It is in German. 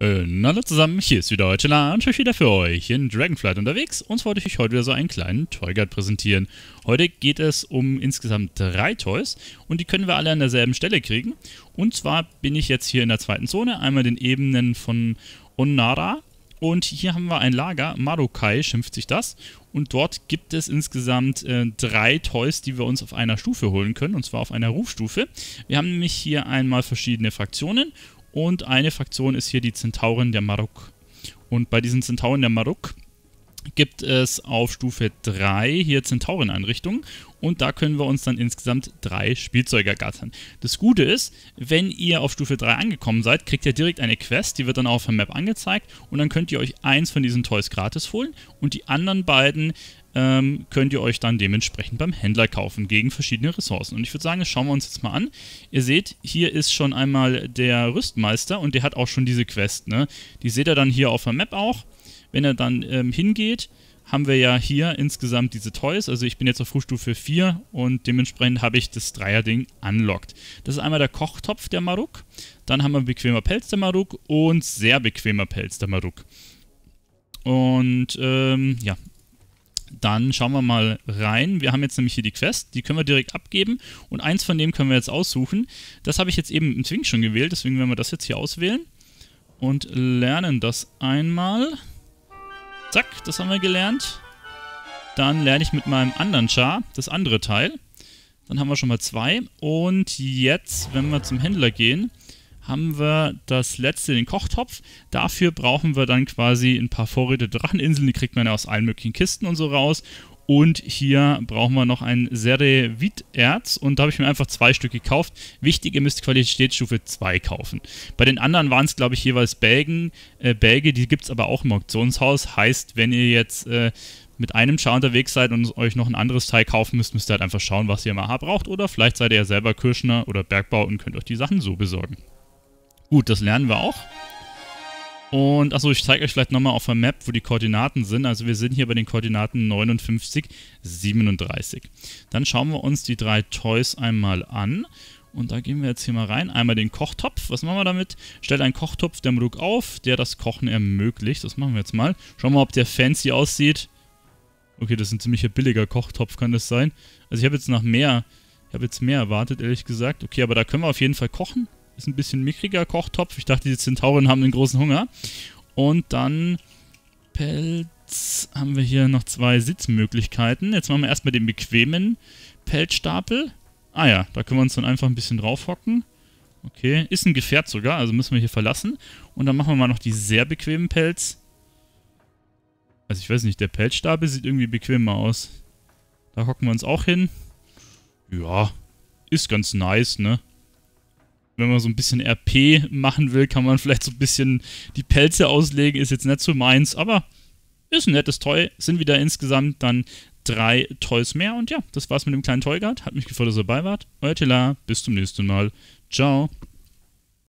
hallo zusammen, hier ist wieder Heutela und ich bin wieder für euch in Dragonflight unterwegs und wollte ich euch heute wieder so einen kleinen Toy Guide präsentieren. Heute geht es um insgesamt drei Toys und die können wir alle an derselben Stelle kriegen. Und zwar bin ich jetzt hier in der zweiten Zone, einmal den Ebenen von Onara und hier haben wir ein Lager, Marokai schimpft sich das und dort gibt es insgesamt äh, drei Toys, die wir uns auf einer Stufe holen können und zwar auf einer Rufstufe. Wir haben nämlich hier einmal verschiedene Fraktionen und eine Fraktion ist hier die Zentauren der Maruk. Und bei diesen Zentauren der Maruk gibt es auf Stufe 3 hier Zentauren-Einrichtungen und da können wir uns dann insgesamt drei Spielzeuge ergattern. Das Gute ist, wenn ihr auf Stufe 3 angekommen seid, kriegt ihr direkt eine Quest, die wird dann auf der Map angezeigt und dann könnt ihr euch eins von diesen Toys gratis holen und die anderen beiden ähm, könnt ihr euch dann dementsprechend beim Händler kaufen gegen verschiedene Ressourcen. Und ich würde sagen, das schauen wir uns jetzt mal an. Ihr seht, hier ist schon einmal der Rüstmeister und der hat auch schon diese Quest. Ne? Die seht ihr dann hier auf der Map auch. Wenn er dann ähm, hingeht, haben wir ja hier insgesamt diese Toys. Also ich bin jetzt auf Frühstufe 4 und dementsprechend habe ich das Dreier-Ding unlocked. Das ist einmal der Kochtopf der Maruk, dann haben wir bequemer Pelz der Maruk und sehr bequemer Pelz der Maruk. Und ähm, ja, dann schauen wir mal rein. Wir haben jetzt nämlich hier die Quest, die können wir direkt abgeben und eins von dem können wir jetzt aussuchen. Das habe ich jetzt eben im Zwing schon gewählt, deswegen werden wir das jetzt hier auswählen und lernen das einmal. Zack, das haben wir gelernt. Dann lerne ich mit meinem anderen Char das andere Teil. Dann haben wir schon mal zwei. Und jetzt, wenn wir zum Händler gehen, haben wir das letzte, den Kochtopf. Dafür brauchen wir dann quasi ein paar Vorräte Dracheninseln. Die kriegt man ja aus allen möglichen Kisten und so raus. Und hier brauchen wir noch ein Cerevit-Erz und da habe ich mir einfach zwei Stück gekauft. Wichtig, ihr müsst Qualitätsstufe 2 kaufen. Bei den anderen waren es, glaube ich, jeweils Belgen. Äh, Belge, die gibt es aber auch im Auktionshaus. Heißt, wenn ihr jetzt äh, mit einem Char unterwegs seid und euch noch ein anderes Teil kaufen müsst, müsst ihr halt einfach schauen, was ihr im AHA braucht. Oder vielleicht seid ihr ja selber Kirschner oder Bergbau und könnt euch die Sachen so besorgen. Gut, das lernen wir auch. Und achso, ich zeige euch vielleicht nochmal auf der Map, wo die Koordinaten sind. Also wir sind hier bei den Koordinaten 59, 37. Dann schauen wir uns die drei Toys einmal an. Und da gehen wir jetzt hier mal rein. Einmal den Kochtopf. Was machen wir damit? Stellt einen Kochtopf der Moduk auf, der das Kochen ermöglicht. Das machen wir jetzt mal. Schauen wir mal, ob der fancy aussieht. Okay, das ist ein ziemlich billiger Kochtopf, kann das sein? Also ich habe jetzt noch mehr, ich habe jetzt mehr erwartet, ehrlich gesagt. Okay, aber da können wir auf jeden Fall kochen. Ist ein bisschen mickriger Kochtopf. Ich dachte, die Zentauren haben einen großen Hunger. Und dann Pelz haben wir hier noch zwei Sitzmöglichkeiten. Jetzt machen wir erstmal den bequemen Pelzstapel. Ah ja, da können wir uns dann einfach ein bisschen drauf hocken. Okay, ist ein Gefährt sogar, also müssen wir hier verlassen. Und dann machen wir mal noch die sehr bequemen Pelz. Also ich weiß nicht, der Pelzstapel sieht irgendwie bequemer aus. Da hocken wir uns auch hin. Ja, ist ganz nice, ne? wenn man so ein bisschen RP machen will, kann man vielleicht so ein bisschen die Pelze auslegen. Ist jetzt nicht so meins, aber ist ein nettes Toy. Sind wieder insgesamt dann drei Toys mehr. Und ja, das war's mit dem kleinen Toy Guard. Hat mich gefreut, dass ihr dabei wart. Euer Tila, bis zum nächsten Mal. Ciao.